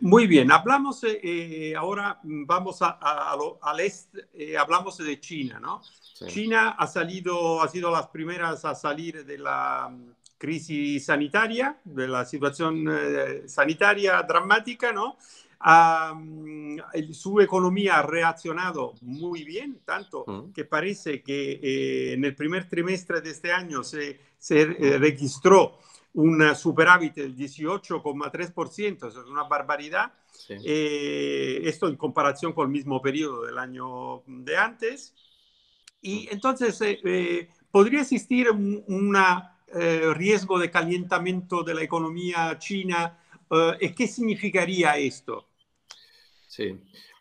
Muy, bien, hablamos eh, eh, ahora, vamos al este, hablamos de China, ¿no? China ha salido, ha sido las primeras a salir de la mm, crisis sanitaria, de la situación sanitaria dramática, ¿no? Ah, mm, su economía ha reaccionado muy bien, tanto mm. que parece que eh, en el primer trimestre de este año se, eh, registró un superávit del 18,3%, eso es una barbaridad. Eh, esto en comparación con el mismo periodo del año de antes. Y mm. entonces podría existir un riesgo de calentamiento de la economía china. ¿Qué significaría esto? Sí,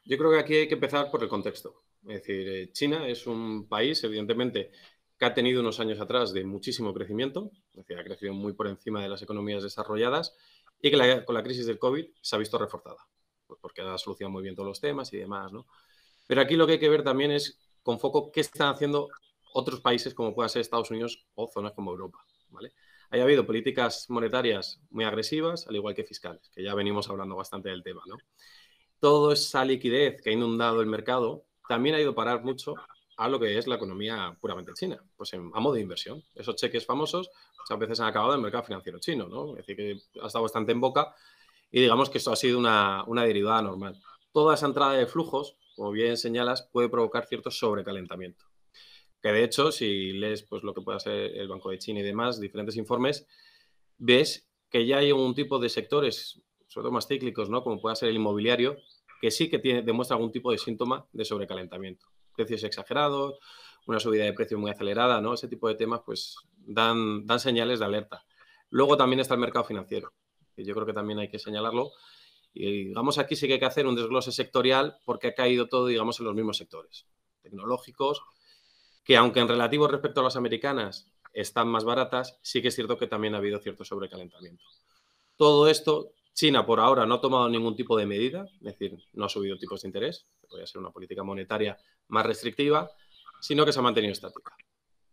yo creo que aquí hay que empezar por el contexto. Es decir, eh, China es un país, evidentemente, que ha tenido unos años atrás de muchísimo crecimiento, es decir, ha crecido muy por encima de las economías desarrolladas y que con la crisis del COVID se ha visto reforzada, pues porque ha solucionado muy bien todos los temas y demás, ¿no? Pero aquí lo que hay que ver también es, con foco, qué están haciendo otros países como pueda ser Estados Unidos o zonas como Europa, ¿vale? Haya habido políticas monetarias muy agresivas, al igual que fiscales, que ya venimos hablando bastante del tema, ¿no? toda esa liquidez que ha inundado el mercado también ha ido a parar mucho a lo que es la economía puramente china, pues en, a modo de inversión. Esos cheques famosos muchas veces han acabado en el mercado financiero chino, ¿no? Es decir, que ha estado bastante en boca y digamos que esto ha sido una, derivada normal. Toda esa entrada de flujos, como bien señalas, puede provocar cierto sobrecalentamiento. Que de hecho, si lees pues, lo que puede hacer el Banco de China y demás, diferentes informes, ves que ya hay un tipo de sectores sobre todo más cíclicos, ¿no? como pueda ser el inmobiliario, que sí que demuestra algún tipo de síntoma de sobrecalentamiento. Precios exagerados, una subida de precios muy acelerada, ¿no? Ese tipo de temas pues dan, dan señales de alerta. Luego también está el mercado financiero, que yo creo que también hay que señalarlo. Y digamos aquí sí que hay que hacer un desglose sectorial porque ha caído todo, digamos, en los mismos sectores tecnológicos, que aunque en relativo respecto a las americanas están más baratas, sí que es cierto que también ha habido cierto sobrecalentamiento. Todo esto China por ahora no ha tomado ningún tipo de medida, es decir, no ha subido tipos de interés, que podría ser una política monetaria más restrictiva, sino que se ha mantenido estática.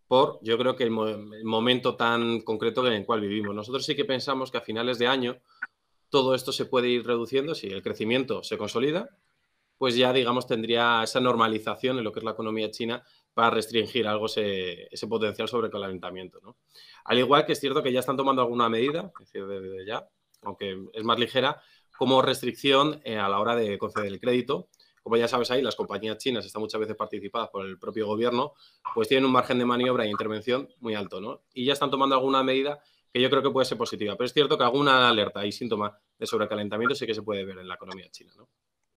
Por, yo creo que el, momento tan concreto en el cual vivimos. Nosotros sí que pensamos que a finales de año todo esto se puede ir reduciendo, si el crecimiento se consolida, pues ya, digamos, tendría esa normalización en lo que es la economía china para restringir algo ese, ese potencial sobrecalentamiento. ¿no? Al igual que es cierto que ya están tomando alguna medida, es decir, desde ya, aunque es más ligera, como restricción eh, a la hora de conceder el crédito. Como ya sabes ahí, las compañías chinas están muchas veces participadas por el propio gobierno, pues tienen un margen de maniobra e intervención muy alto, ¿no? Y ya están tomando alguna medida que yo creo que puede ser positiva. Pero es cierto que alguna alerta y síntoma de sobrecalentamiento sí que se puede ver en la economía china, ¿no?